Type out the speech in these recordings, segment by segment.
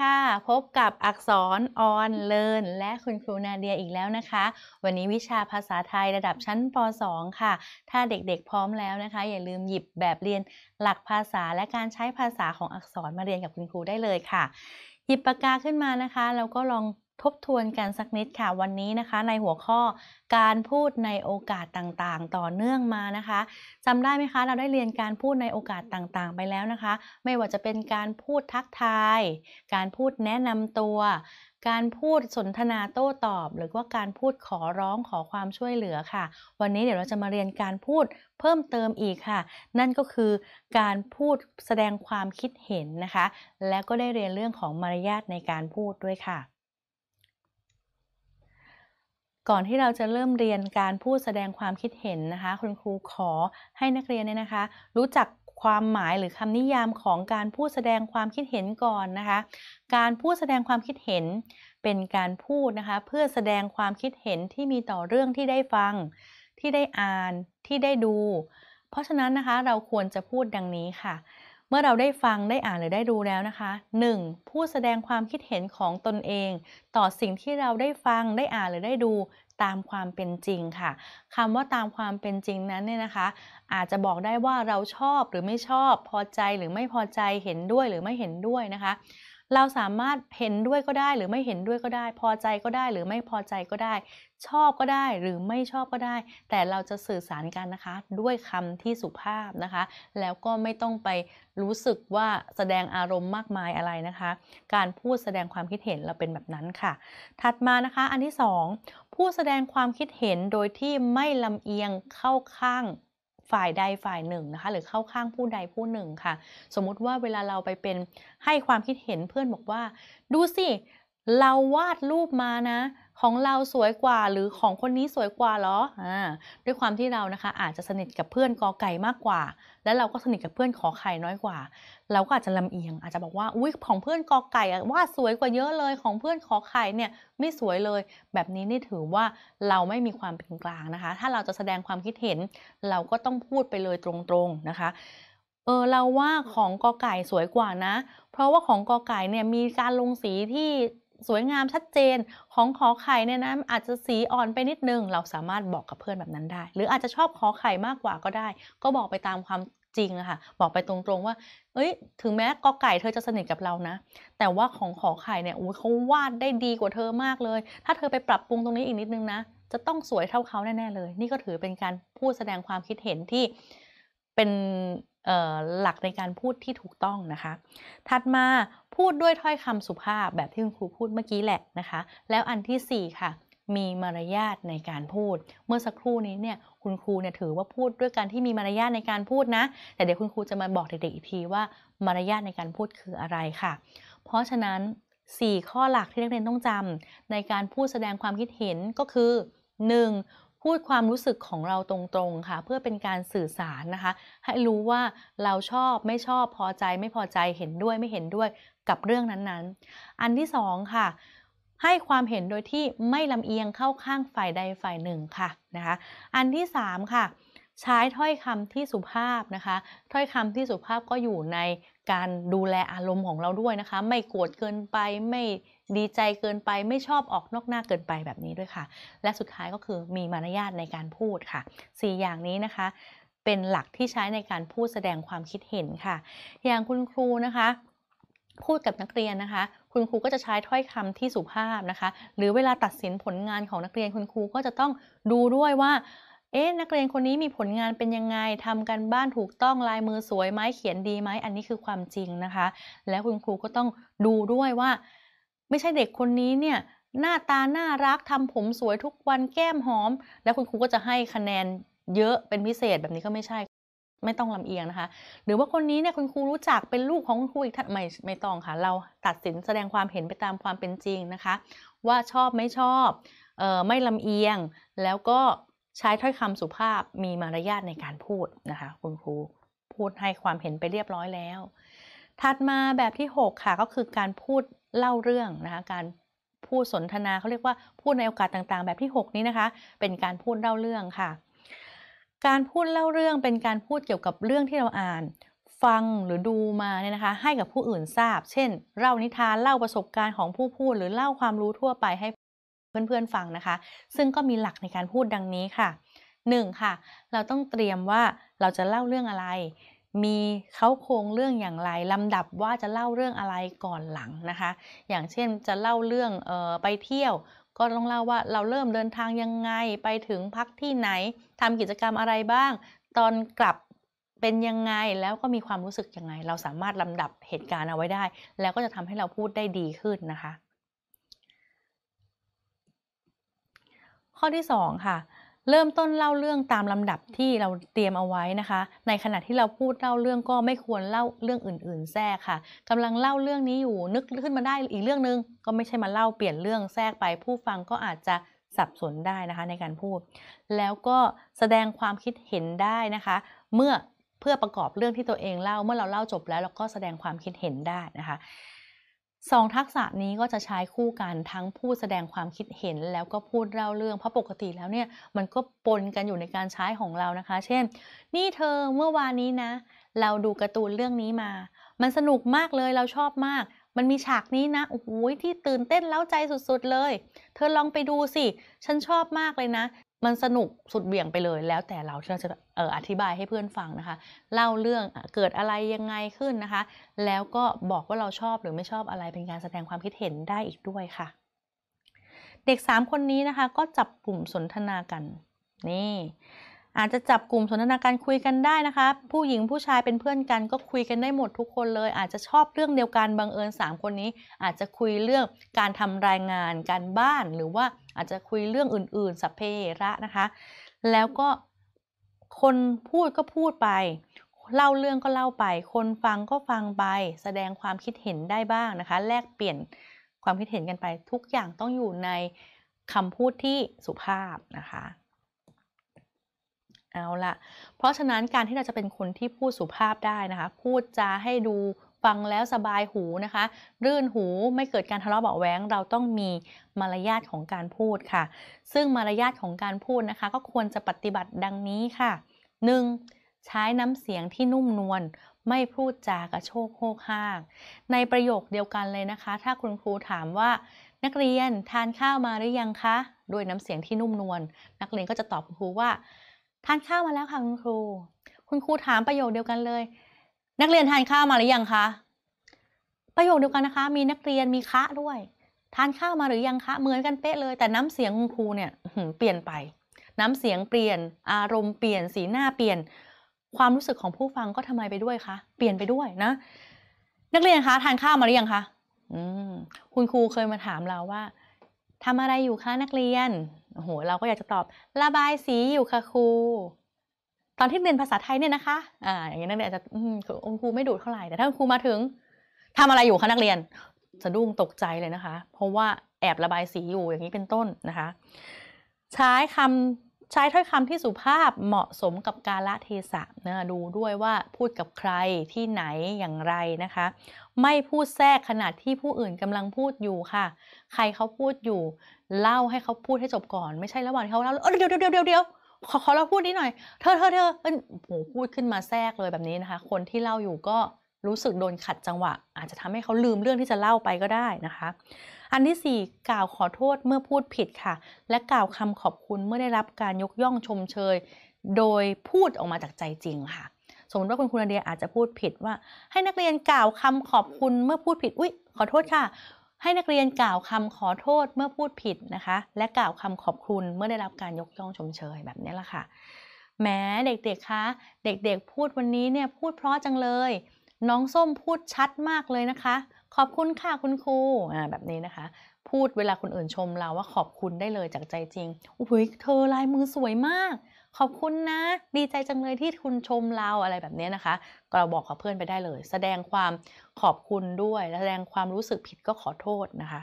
ค่ะพบกับอักษรออนเลินและคุณครูนาเดียอีกแล้วนะคะ วันนี้วิชาภาษาไทยระดับชั้นป .2 ค่ะ ถ้าเด็กๆพร้อมแล้วนะคะ อย่าลืมหยิบแบบเรียนหลักภาษาและการใช้ภาษาของอักษรมาเรียนกับคุณครูได้เลยค่ะ หยิบปากกาขึ้นมานะคะแล้วก็ลองทบทวนกันสักนิดค่ะวันนี้นะคะ ในหัวข้อการพูดในโอกาสต่างๆ ต่อเนื่องมานะคะจำได้ไหมคะเราได้เรียนการพูดในโอกาสต่างๆ ไปแล้วนะคะ ไม่ว่าจะเป็นการพูดทักทาย การพูดแนะนำตัวการพูดสนทนาโต้ตอบ หรือว่าการพูดขอร้องขอความช่วยเหลือค่ะ วันนี้เดี๋ยวเราจะมาเรียนการพูดเพิ่มเติมอีกค่ะ นั่นก็คือการพูดแสดงความคิดเห็นนะคะ และก็ได้เรียนเรื่องของมารยาทในการพูดด้วยค่ะก่อนที่เราจะเริ่มเรียนการพูดแสดงความคิดเห็นนะคะ คุณครูขอให้นักเรียนเนี่ยนะคะ รู้จักความหมายหรือคำนิยามของการพูดแสดงความคิดเห็นก่อนนะคะ การพูดแสดงความคิดเห็นเป็นการพูดนะคะ เพื่อแสดงความคิดเห็นที่มีต่อเรื่องที่ได้ฟัง ที่ได้อ่าน ที่ได้ดู เพราะฉะนั้นนะคะ เราควรจะพูดดังนี้ค่ะเมื่อเราได้ฟังได้อ่านหรือได้ดูแล้วนะคะ 1. ผู้แสดงความคิดเห็นของตนเอง ต่อสิ่งที่เราได้ฟังได้อ่านหรือได้ดู ตามความเป็นจริงค่ะคำว่าตามความเป็นจริงนั้นเนี่ยนะคะ อาจจะบอกได้ว่าเราชอบหรือไม่ชอบ พอใจหรือไม่พอใจเห็นด้วยหรือไม่เห็นด้วยนะคะ เราสามารถเห็นด้วยก็ได้ หรือไม่เห็นด้วยก็ได้ พอใจก็ได้หรือไม่พอใจก็ได้ชอบก็ได้หรือไม่ชอบก็ได้ แต่เราจะสื่อสารกันนะคะ ด้วยคำที่สุภาพนะคะ แล้วก็ไม่ต้องไปรู้สึกว่าแสดงอารมณ์มากมายอะไรนะคะ การพูดแสดงความคิดเห็นเราเป็นแบบนั้นค่ะ ถัดมานะคะอันที่2ผู้แสดงความคิดเห็นโดยที่ไม่ลำเอียงเข้าข้างฝ่ายใดฝ่ายหนึ่งนะคะ หรือเข้าข้างผู้ใดผู้หนึ่งค่ะ สมมุติว่าเวลาเราไปเป็นให้ความคิดเห็นเพื่อนบอกว่าดูสิเราวาดรูปมานะของเราสวยกว่าหรือของคนนี้สวยกว่าเหรอ อ่า ด้วยความที่เรานะคะ อาจจะสนิทกับเพื่อนกอไก่มากกว่า และเราก็สนิทกับเพื่อนขอไข่น้อยกว่า เราก็อาจจะลำเอียง อาจจะบอกว่า อุ้ยของเพื่อนกอไก่ว่าสวยกว่าเยอะเลย ของเพื่อนขอไข่เนี่ยไม่สวยเลย แบบนี้นี่ถือว่าเราไม่มีความเป็นกลางนะคะ ถ้าเราจะแสดงความคิดเห็นเราก็ต้องพูดไปเลยตรงๆนะคะ เออเราว่าของกอไก่สวยกว่านะ เพราะว่าของกอไก่เนี่ยมีการลงสีที่สวยงามชัดเจนของขอไข่เนี่ยนะอาจจะสีอ่อนไปนิดนึงเราสามารถบอกกับเพื่อนแบบนั้นได้ หรืออาจจะชอบขอไข่มากกว่าก็ได้ก็บอกไปตามความจริงอะค่ะบอกไปตรงๆว่าเอ้ย ถึงแม้กอไก่เธอจะสนิทกับเรานะ แต่ว่าของขอไข่เนี่ยอ้ยเขาวาดได้ดีกว่าเธอมากเลย ถ้าเธอไปปรับปรุงตรงนี้อีกนิดนึงนะจะต้องสวยเท่าเขาแน่ๆเลย นี่ก็ถือเป็นการพูดแสดงความคิดเห็นที่เป็นหลักในการพูดที่ถูกต้องนะคะ ถัดมาพูดด้วยถ้อยคำสุภาพแบบที่คุณครูพูดเมื่อกี้แหละนะคะ แล้วอันที่4ค่ะ มีมารยาทในการพูด เมื่อสักครู่นี้เนี่ย คุณครูเนี่ยถือว่าพูดด้วยการที่มีมารยาทในการพูดนะ แต่เดี๋ยวคุณครูจะมาบอกเด็กๆอีกทีว่า มารยาทในการพูดคืออะไรค่ะ เพราะฉะนั้น 4 ข้อหลักที่นักเรียนต้องจำในการพูดแสดงความคิดเห็นก็คือ 1. พูดความรู้สึกของเราตรงๆค่ะเพื่อเป็นการสื่อสารนะคะ ให้รู้ว่าเราชอบไม่ชอบพอใจไม่พอใจเห็นด้วยไม่เห็นด้วยกับเรื่องนั้นๆ อันที่สองค่ะให้ความเห็นโดยที่ไม่ลำเอียงเข้าข้างฝ่ายใดฝ่ายหนึ่งค่ะนะคะอันที่สามค่ะใช้ถ้อยคำที่สุภาพนะคะ ถ้อยคำที่สุภาพก็อยู่ในการดูแลอารมณ์ของเราด้วยนะคะไม่โกรธเกินไปไม่ดีใจเกินไปไม่ชอบออกนอกหน้าเกินไปแบบนี้ด้วยค่ะ และสุดท้ายก็คือมีมารยาทในการพูดค่ะ 4 อย่างนี้นะคะ เป็นหลักที่ใช้ในการพูดแสดงความคิดเห็นค่ะ อย่างคุณครูนะคะ พูดกับนักเรียนนะคะ คุณครูก็จะใช้ถ้อยคำที่สุภาพนะคะหรือเวลาตัดสินผลงานของนักเรียนคุณครูก็จะต้องดูด้วยว่าเอ๊ะนักเรียนคนนี้มีผลงานเป็นยังไงทำกันบ้านถูกต้องลายมือสวยไหมเขียนดีไหมอันนี้คือความจริงนะคะ แล้วคุณครูก็ต้องดูด้วยว่าไม่ใช่เด็กคนนี้เนี่ยหน้าตาน่ารักทำผมสวยทุกวันแก้มหอม แล้วคุณครูก็จะให้คะแนนเยอะเป็นพิเศษแบบนี้ก็ไม่ใช่ไม่ต้องลำเอียงนะคะหรือว่าคนนี้เนี่ยคุณครูรู้จักเป็นลูกของคุณครูอีกท่านไม่ไม่ต้องค่ะเราตัดสินแสดงความเห็นไปตามความเป็นจริงนะคะ ว่าชอบไม่ชอบออไม่ลำเอียง แล้วก็ใช้ถ้อยคำสุภาพมีมารยาทในการพูดนะคะ คุณครูพูดให้ความเห็นไปเรียบร้อยแล้วถัดมาแบบที่6ค่ะก็คือการพูดเล่าเรื่องนะคะการพูดสนทนาเขาเรียกว่าพูดในโอกาสต่างๆ แบบที่ 6 นี้นะคะ เป็นการพูดเล่าเรื่องค่ะ การพูดเล่าเรื่องเป็นการพูดเกี่ยวกับเรื่องที่เราอ่าน ฟังหรือดูมาเนี่ยนะคะให้กับผู้อื่นทราบ เช่นเล่านิทานเล่าประสบการณ์ของผู้พูดหรือเล่าความรู้ทั่วไปให้เพื่อนๆฟังนะคะ ซึ่งก็มีหลักในการพูดดังนี้ค่ะ 1. ค่ะเราต้องเตรียมว่าเราจะเล่าเรื่องอะไรมีเขาโครงเรื่องอย่างไรลำดับว่าจะเล่าเรื่องอะไรก่อนหลังนะคะ อย่างเช่นจะเล่าเรื่องออไปเที่ยวก็ต้องเล่าว่าเราเริ่มเดินทางยังไงไปถึงพักที่ไหนทำกิจกรรมอะไรบ้าง ตอนกลับเป็นยังไงแล้วก็มีความรู้สึกยังไง เราสามารถลำดับเหตุการณ์เอาไว้ได้ แล้วก็จะทำให้เราพูดได้ดีขึ้นนะคะ ข้อที่ 2 ค่ะเริ่มต้นเล่าเรื่องตามลำดับที่เราเตรียมเอาไว้นะคะ ในขณะที่เราพูดเล่าเรื่องก็ไม่ควรเล่าเรื่องอื่นๆ แทรกค่ะ กำลังเล่าเรื่องนี้อยู่นึกขึ้นมาได้อีกเรื่องนึง ก็ไม่ใช่มาเล่าเปลี่ยนเรื่องแทรกไป ผู้ฟังก็อาจจะสับสนได้นะคะ ในการพูด แล้วก็แสดงความคิดเห็นได้นะคะ เมื่อเพื่อประกอบเรื่องที่ตัวเองเล่าเมื่อเราเล่าจบแล้วเราก็แสดงความคิดเห็นได้นะคะสองทักษะนี้ก็จะใช้คู่กันทั้งพูดแสดงความคิดเห็นแล้วก็พูดเล่าเรื่องเพราะปกติแล้วเนี่ยมันก็ปนกันอยู่ในการใช้ของเรานะคะ เช่น นี่เธอเมื่อวานนี้นะ เราดูการ์ตูนเรื่องนี้มา มันสนุกมากเลยเราชอบมาก มันมีฉากนี้นะโอ้โหที่ตื่นเต้นเล้าใจสุด ๆ เลย เธอลองไปดูสิ ฉันชอบมากเลยนะมันสนุกสุดเบี่ยงไปเลยแล้วแต่เราที่เราจะเอออธิบายให้เพื่อนฟังนะคะ เล่าเรื่องเกิดอะไรยังไงขึ้นนะคะ แล้วก็บอกว่าเราชอบหรือไม่ชอบอะไรเป็นการแสดงความคิดเห็นได้อีกด้วยค่ะ เด็ก 3 คนนี้นะคะก็จับกลุ่มสนทนากัน นี่อาจจะจับกลุ่มสนทนาการคุยกันได้นะคะ ผู้หญิงผู้ชายเป็นเพื่อนกันก็คุยกันได้หมดทุกคนเลย อาจจะชอบเรื่องเดียวกันบังเอิญ3คนนี้อาจจะคุยเรื่องการทำรายงานการบ้าน หรือว่าอาจจะคุยเรื่องอื่นๆสัพเพระนะคะ แล้วก็คนพูดก็พูดไป เล่าเรื่องก็เล่าไป คนฟังก็ฟังไป แสดงความคิดเห็นได้บ้างนะคะ แลกเปลี่ยนความคิดเห็นกันไป ทุกอย่างต้องอยู่ในคำพูดที่สุภาพนะคะเอาละเพราะฉะนั้นการที่เราจะเป็นคนที่พูดสุภาพได้นะคะ พูดจาให้ดูฟังแล้วสบายหูนะคะ รื่นหูไม่เกิดการทะเลาะเบาแหวงเราต้องมีมารยาทของการพูดค่ะ ซึ่งมารยาทของการพูดนะคะ ก็ควรจะปฏิบัติดังนี้ค่ะ 1. ใช้น้ำเสียงที่นุ่มนวล ไม่พูดจากระโชกโหกห้าง ในประโยคเดียวกันเลยนะคะ ถ้าคุณครูถามว่า นักเรียนทานข้าวมาหรือยังคะ ด้วยน้ำเสียงที่นุ่มนวลนักเรียนก็จะตอบคุณครูว่าทานข้าวมาแล้วค่ะคุณครู คุณครูถามประโยคเดียวกันเลย นักเรียนทานข้าวมาหรือยังคะ ประโยคเดียวกันนะคะ มีนักเรียนมีคะด้วย ทานข้าวมาหรือยังคะเหมือนกันเป๊ะเลยแต่น้ำเสียงคุณครูเนี่ยเปลี่ยนไป น้ำเสียงเปลี่ยนอารมณ์เปลี่ยนสีหน้าเปลี่ยน ความรู้สึกของผู้ฟังก็ทำไมไปด้วยคะเปลี่ยนไปด้วยนะ นักเรียนคะ ทานข้าวมาหรือยังคะอืมคุณครูเคยมาถามเราว่าทำอะไรอยู่คะ นักเรียนโอ้โห เราก็อยากจะตอบระบายสีอยู่ค่ะครูตอนที่เรียนภาษาไทยเนี่ยนะคะ อ่าอย่างนี้นักเรียนอาจจะครูไม่ดูดเท่าไหร่แต่ ถ้าครูมาถึง ทำอะไรอยู่คะนักเรียน สะดุ้งตกใจเลยนะคะ เพราะว่าแอบระบายสีอยู่อย่างนี้เป็นต้นนะคะ ใช้คำใช้ถ้อยคำที่สุภาพเหมาะสมกับกาลเทศะนะดูด้วยว่าพูดกับใครที่ไหนอย่างไรนะคะ ไม่พูดแทรกขนาดที่ผู้อื่นกำลังพูดอยู่ค่ะ ใครเขาพูดอยู่เล่าให้เขาพูดให้จบก่อน ไม่ใช่ระหว่างที่เขาเล่าเดี๋ยวเดี๋ยวเดี๋ยวเดี๋ยวขอขาเราพูดนิดหน่อยเธอเธอเธอโอ้โหพูดขึ้นมาแทรกเลยแบบนี้นะคะ คนที่เล่าอยู่ก็รู้สึกโดนขัดจังหวะ อาจจะทำให้เขาลืมเรื่องที่จะเล่าไปก็ได้นะคะอันที่4กล่าวขอโทษเมื่อพูดผิดค่ะ และกล่าวคำขอบคุณเมื่อได้รับการยกย่องชมเชย โดยพูดออกมาจากใจจริงค่ะ สมมติว่าคุณคุณเดียอาจจะพูดผิดว่า ให้นักเรียนกล่าวคำขอบคุณเมื่อพูดผิดอุ๊ยขอโทษค่ะ ให้นักเรียนกล่าวคำขอโทษเมื่อพูดผิดนะคะ และกล่าวคำขอบคุณเมื่อได้รับการยกย่องชมเชยแบบนี้ละค่ะแหมเด็ก ๆคะเด็กๆพูดวันนี้เนี่ยพูดเพราะจังเลย น้องส้มพูดชัดมากเลยนะคะขอบคุณค่ะ คุณครูอ่าแบบนี้นะคะ พูดเวลาคนอื่นชมเราว่าขอบคุณได้เลยจากใจจริงอุ้ยเธอลายมือสวยมาก ขอบคุณนะ ดีใจจังเลยที่คุณชมเราอะไรแบบนี้นะคะ ก็เราบอกกับเพื่อนไปได้เลย แสดงความขอบคุณด้วยแสดงความรู้สึกผิดก็ขอโทษนะคะ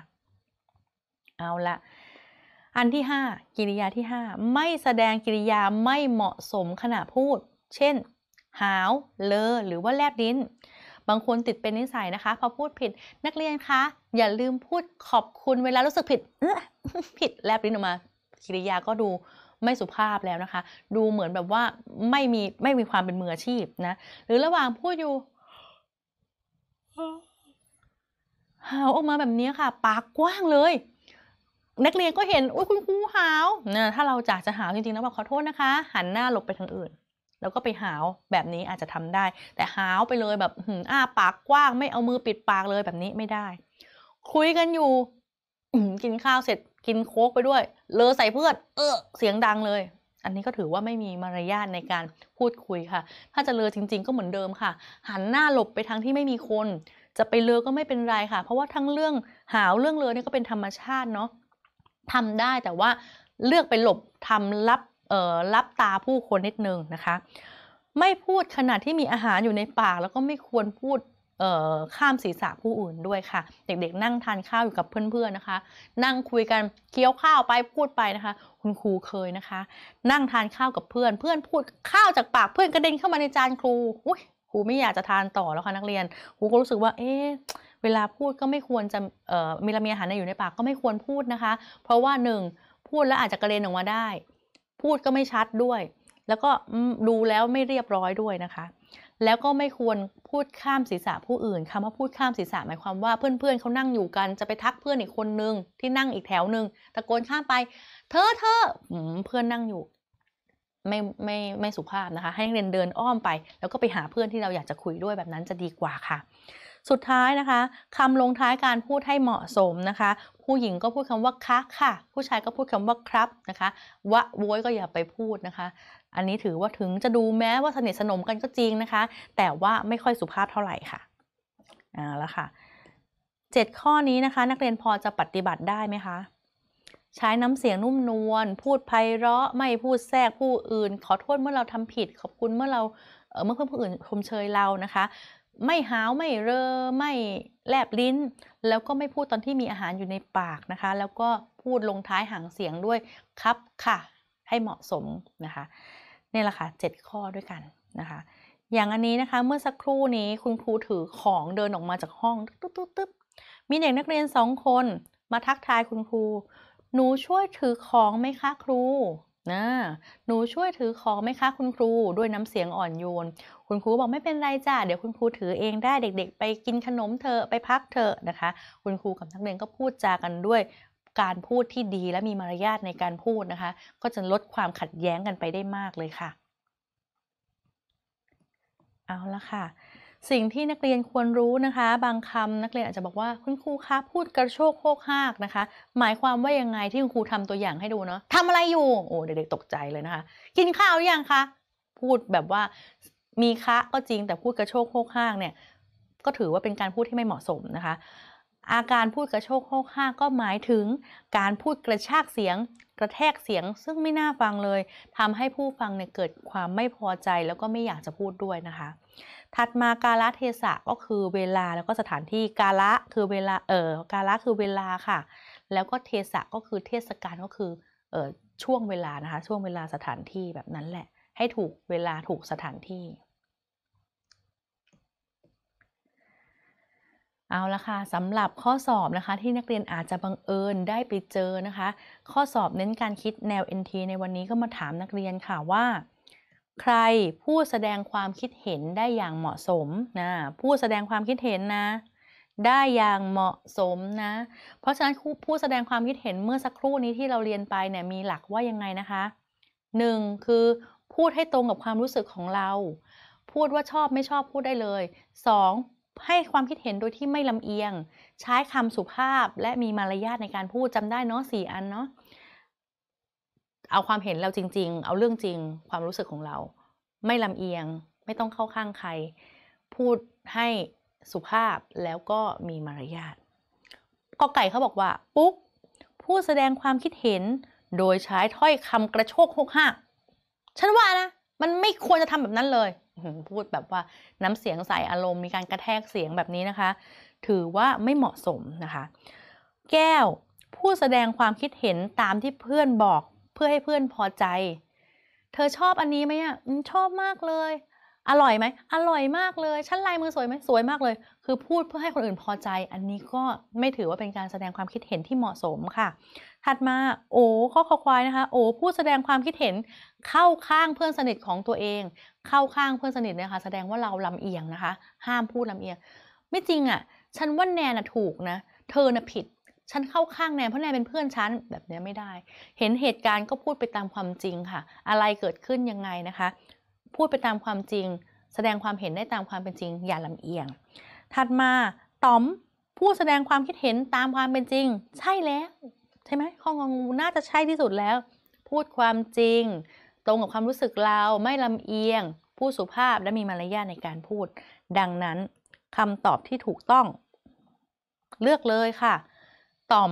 เอาละอันที่ 5 กิริยาที่ 5 ไม่แสดงกิริยาไม่เหมาะสมขณะพูด เช่นหาวเลอหรือว่าแลบลิ้นบางคนติดเป็นนิสัยนะคะพอพูดผิดนักเรียนคะอย่าลืมพูดขอบคุณเวลารู้สึกผิด ผิดแลบลิ้นออกมากิริยาก็ดูไม่สุภาพแล้วนะคะ ดูเหมือนแบบว่าไม่มีไม่มีความเป็นมืออาชีพนะหรือระหว่างพูดอยู่หาวออกมาแบบนี้ค่ะ ปากกว้างเลย นักเรียนก็เห็นอุ้ยคุณครูหาวนะถ้าเราจากจะหาวจริงๆแล้วบอกขอโทษนะคะ หันหน้าหลบไปทางอื่นแล้วก็ไปหาวแบบนี้อาจจะทำได้แต่หาวไปเลยแบบอ้าปากกว้างไม่เอามือปิดปากเลยแบบนี้ไม่ได้ คุยกันอยู่กินข้าวเสร็จกินโค้กไปด้วยเลอใส่เพื่อนเออเสียงดังเลย อันนี้ก็ถือว่าไม่มีมารยาทในการพูดคุยค่ะ ถ้าจะเลอจริง ๆ ก็เหมือนเดิมค่ะหันหน้าหลบไปทางที่ไม่มีคน จะไปเลอก็ไม่เป็นไรค่ะ เพราะว่าทั้งเรื่องหาวเรื่องเลอเนี่ยก็เป็นธรรมชาติเนาะทำได้แต่ว่าเลือกไปหลบทำลับรับตาผู้คนนิดนึงนะคะ ไม่พูดขณะที่มีอาหารอยู่ในปากแล้วก็ไม่ควรพูดข้ามศีรษะผู้อื่นด้วยค่ะ เด็กๆ นั่งทานข้าวอยู่กับเพื่อนๆนะคะ นั่งคุยกันเคี้ยวข้าวไปพูดไปนะคะ คุณครูเคยนะคะ นั่งทานข้าวกับเพื่อนเพื่อนพูดข้าวจากปากเพื่อนกระเด็นเข้ามาในจานครูอุ้ยครูไม่อยากจะทานต่อแล้วค่ะนักเรียน ครูก็รู้สึกว่า เอ๊ะเวลาพูดก็ไม่ควรจะมีละเมียอาหารอยู่ในปากก็ไม่ควรพูดนะคะ เพราะว่าหนึ่งพูดแล้วอาจจะกระเด็นออกมาได้พูดก็ไม่ชัดด้วย แล้วก็ดูแล้วไม่เรียบร้อยด้วยนะคะ แล้วก็ไม่ควรพูดข้ามศีรษะผู้อื่น คำว่าพูดข้ามศีรษะหมายความว่าเพื่อนๆเขานั่งอยู่กันจะไปทักเพื่อนอีกคนนึงที่นั่งอีกแถวหนึ่งตะโกนข้ามไป เธอเธอเพื่อนนั่งอยู่ ไม่ไม่ไม่สุภาพนะคะ ให้เรียนเดินอ้อมไปแล้วก็ไปหาเพื่อนที่เราอยากจะคุยด้วยแบบนั้นจะดีกว่าค่ะสุดท้ายนะคะคำลงท้ายการพูดให้เหมาะสมนะคะ ผู้หญิงก็พูดคำว่าคะค่ะ ผู้ชายก็พูดคำว่าครับนะคะวะโวยก็อย่าไปพูดนะคะ อันนี้ถือว่าถึงจะดูแม้ว่าสนิทสนมกันก็จริงนะคะ แต่ว่าไม่ค่อยสุภาพเท่าไหร่ค่ะอ่าแล้วค่ะ 7 ข้อนี้นะคะนักเรียนพอจะปฏิบัติได้ไหมคะ ใช้น้ำเสียงนุ่มนวลพูดไพเราะไม่พูดแทรกผู้อื่น ขอโทษ เมื่อเราทำผิดขอบคุณเมื่อเราเมื่อเพื่อนผู้อื่นชมเชยเรานะคะไม่หาว ไม่เรอไม่แลบลิ้น แล้วก็ไม่พูดตอนที่มีอาหารอยู่ในปากนะคะ แล้วก็พูดลงท้ายหางเสียงด้วยครับค่ะ ให้เหมาะสมนะคะนี่แหละค่ะ7ข้อด้วยกันนะคะ อย่างอันนี้นะคะเมื่อสักครู่นี้คุณครูถือของเดินออกมาจากห้องตุ๊บตุ๊บมีเด็กนักเรียนสองคนมาทักทายคุณครูหนูช่วยถือของไหมคะครูนะหนูช่วยถือของไหมคะ คุณครูด้วยน้ำเสียงอ่อนโยนคุณครูบอกไม่เป็นไรจ้ะเดี๋ยวคุณครูถือเองได้เด็ก ๆ ไปกินขนมเถอะไปพักเถอะนะคะคุณครูกับนักเรียนก็พูดจากันด้วยการพูดที่ดีและมีมารยาทในการพูดนะคะ ก็จะลดความขัดแย้งกันไปได้มากเลยค่ะ เอาละค่ะสิ่งที่นักเรียนควรรู้นะคะบางคำนักเรียนอาจจะบอกว่าคุณครูคะพูดกระโชกโคกหากนะคะ หมายความว่ายังไงที่คุณครูทำตัวอย่างให้ดูเนาะทำอะไรอยู่โอ้เด็กๆตกใจเลยนะคะ กินข้าวยังคะพูดแบบว่ามีคะก็จริงแต่พูดกระโชกโคกหากเนี่ย ก็ถือว่าเป็นการพูดที่ไม่เหมาะสมนะคะ อาการพูดกระโชกโคกหากก็หมายถึงการพูดกระชากเสียงกระแทกเสียง ซึ่งไม่น่าฟังเลย ทำให้ผู้ฟังเนี่ยเกิดความไม่พอใจแล้วก็ไม่อยากจะพูดด้วยนะคะถัดมากาลเทศะก็คือเวลาแล้วก็สถานที่กาละคือเวลาเออกาละคือเวลาค่ะ แล้วก็เทศะก็คือเทศกาลก็คือเออช่วงเวลานะคะ ช่วงเวลาสถานที่แบบนั้นแหละ ให้ถูกเวลาถูกสถานที่ เอาละค่ะสำหรับข้อสอบนะคะที่นักเรียนอาจจะบังเอิญได้ไปเจอนะคะ ข้อสอบเน้นการคิดแนว NT ในวันนี้ก็มาถามนักเรียนค่ะว่าใครผู้แสดงความคิดเห็นได้อย่างเหมาะสม นะผู้แสดงความคิดเห็นนะ ได้อย่างเหมาะสมนะ เพราะฉะนั้นผู้แสดงความคิดเห็นเมื่อสักครู่นี้ที่เราเรียนไปเนี่ยมีหลักว่ายังไงนะคะหนึ่งคือ พูดให้ตรงกับความรู้สึกของเรา พูดว่าชอบไม่ชอบพูดได้เลย 2. ให้ความคิดเห็นโดยที่ไม่ลำเอียง ใช้คำสุภาพและมีมารยาทในการพูดจำได้เนาะสี่อันเนาะเอาความเห็นเราจริงๆ เอาเรื่องจริง ความรู้สึกของเรา ไม่ลำเอียง ไม่ต้องเข้าข้างใคร พูดให้สุภาพแล้วก็มีมารยาทกอไก่เขาบอกว่า ปุ๊กผู้แสดงความคิดเห็นโดยใช้ถ้อยคำกระโชกหกหักฉันว่านะมันไม่ควรจะทำแบบนั้นเลย พูดแบบว่าน้ำเสียงใสอารมณ์มีการกระแทกเสียงแบบนี้นะคะ ถือว่าไม่เหมาะสมนะคะ แก้วผู้แสดงความคิดเห็นตามที่เพื่อนบอกเพื่อให้เพื่อนพอใจ เธอชอบอันนี้ไหมอ่ะชอบมากเลย อร่อยไหมอร่อยมากเลย ชั้นลายมือสวยไหมสวยมากเลย คือพูดเพื่อให้คนอื่นพอใจ อันนี้ก็ไม่ถือว่าเป็นการแสดงความคิดเห็นที่เหมาะสมค่ะ ถัดมาโอ้ข้อคอควายนะคะ โอ้พูดแสดงความคิดเห็นเข้าข้างเพื่อนสนิทของตัวเอง เข้าข้างเพื่อนสนิทนะคะ แสดงว่าเราลำเอียงนะคะ ห้ามพูดลำเอียง ไม่จริงอะ่ะ ฉันว่าแนนถูกนะ เธอน่ะผิดฉันเข้าข้างแนนเพราะแนนเป็นเพื่อนฉันแบบนี้ไม่ได้ เห็นเหตุการณ์ก็พูดไปตามความจริงค่ะ อะไรเกิดขึ้นยังไงนะคะ พูดไปตามความจริง แสดงความเห็นได้ตามความเป็นจริง อย่าลำเอียง ถัดมา ต๋อมผู้แสดงความคิดเห็นตามความเป็นจริง ใช่แล้ว ใช่ไหม ข้องงูน่าจะใช่ที่สุดแล้ว พูดความจริง ตรงกับความรู้สึกเรา ไม่ลำเอียง พูดสุภาพและมีมารยาทในการพูด ดังนั้นคำตอบที่ถูกต้อง เลือกเลยค่ะต๋อม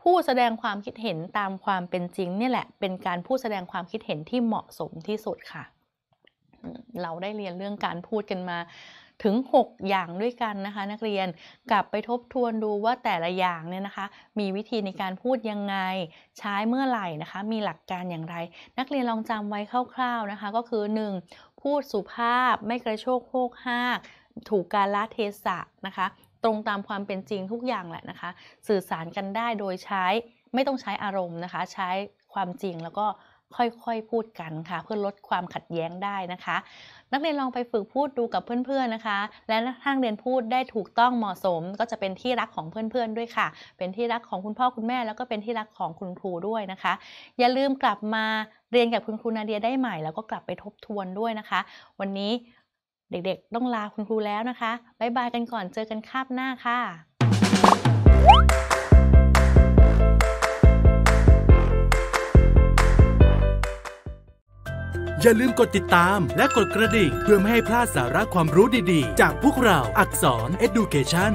ผู้แสดงความคิดเห็นตามความเป็นจริงนี่แหละ เป็นการพูดแสดงความคิดเห็นที่เหมาะสมที่สุดค่ะ เราได้เรียนเรื่องการพูดกันมาถึง 6 อย่างด้วยกันนะคะ นักเรียนกลับไปทบทวนดูว่าแต่ละอย่างเนี่ยนะคะ มีวิธีในการพูดยังไงใช้เมื่อไหร่นะคะ มีหลักการอย่างไร นักเรียนลองจำไว้คร่าวๆนะคะ ก็คือ 1. พูดสุภาพไม่กระโชกโคกหากถูกการละเทศะนะคะตรงตามความเป็นจริงทุกอย่างแหละนะคะ สื่อสารกันได้โดยใช้ไม่ต้องใช้อารมณ์นะคะ ใช้ความจริงแล้วก็ค่อยๆพูดกันค่ะ เพื่อลดความขัดแย้งได้นะคะ นักเรียนลองไปฝึกพูดดูกับเพื่อนๆนะคะ และถ้าเรียนพูดได้ถูกต้องเหมาะสม ก็จะเป็นที่รักของเพื่อนๆด้วยค่ะ เป็นที่รักของคุณพ่อคุณแม่ แล้วก็เป็นที่รักของคุณครูด้วยนะคะ อย่าลืมกลับมาเรียนกับคุณครูนาเดียได้ใหม่แล้วก็กลับไปทบทวนด้วยนะคะ วันนี้เด็กๆ ต้องลาคุณครูแล้วนะคะ บ๊ายบายกันก่อน เจอกันคาบหน้าค่ะ อย่าลืมกดติดตามและกดกระดิ่งเพื่อไม่ให้พลาดสาระความรู้ดีๆ จากพวกเราอักษร Education